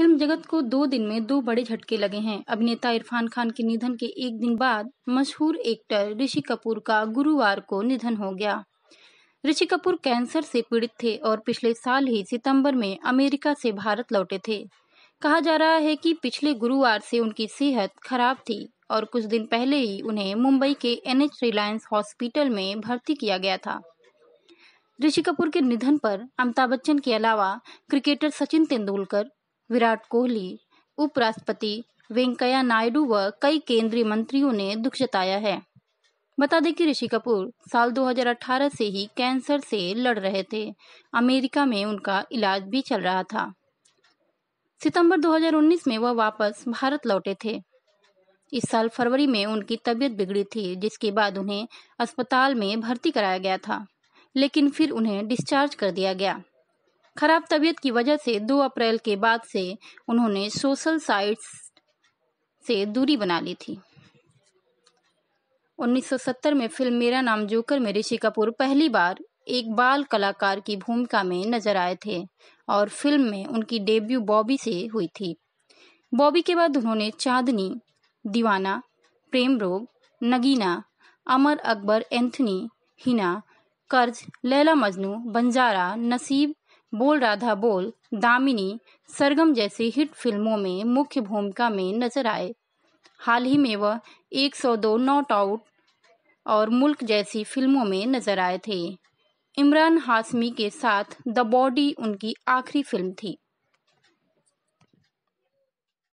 film जगत को दो दिन में दो बड़े झटके लगे हैं अभिनेता इरफान खान के निधन के एक दिन बाद मशहूर एक्टर ऋषि कपूर का गुरुवार को निधन हो गया ऋषि कपूर कैंसर से पीड़ित थे और पिछले साल ही सितंबर में अमेरिका से भारत लौटे थे कहा जा रहा है कि पिछले गुरुवार से उनकी सेहत खराब थी और कुछ दिन पहले ही उन्हें मुंबई के एनएच रिलायंस हॉस्पिटल में भर्ती किया गया था ऋषि कपूर के निधन पर अमिताभ बच्चन के अलावा क्रिकेटर सचिन तेंदुलकर विराट कोहली उपराष्ट्रपति वेंकैया नायडू व कई केंद्रीय मंत्रियों ने दुख जताया है बता दें कि ऋषि कपूर साल 2018 से ही कैंसर से लड़ रहे थे अमेरिका में उनका इलाज भी चल रहा था सितंबर 2019 में वह वापस भारत लौटे थे इस साल फरवरी में उनकी तबीयत बिगड़ी थी जिसके बाद उन्हें अस्पताल में भर्ती कराया गया था लेकिन फिर उन्हें डिस्चार्ज कर दिया गया खराब तबीयत की वजह से 2 अप्रैल के बाद से उन्होंने सोशल साइट्स से दूरी बना ली थी 1970 में फिल्म मेरा नाम जोकर में ऋषि कपूर पहली बार एक बाल कलाकार की भूमिका में नजर आए थे और फिल्म में उनकी डेब्यू बॉबी से हुई थी बॉबी के बाद उन्होंने चांदनी दीवाना प्रेम रोग नगीना अमर अकबर एंथनी हिना कर्ज लैला मजनू बंजारा नसीब बोल राधा बोल दामिनी सरगम जैसी हिट फिल्मों में मुख्य भूमिका में नजर आए हाल ही में वह 102 नॉट आउट और मुल्क जैसी फिल्मों में नजर आए थे इमरान हाशमी के साथ द बॉडी उनकी आखिरी फिल्म थी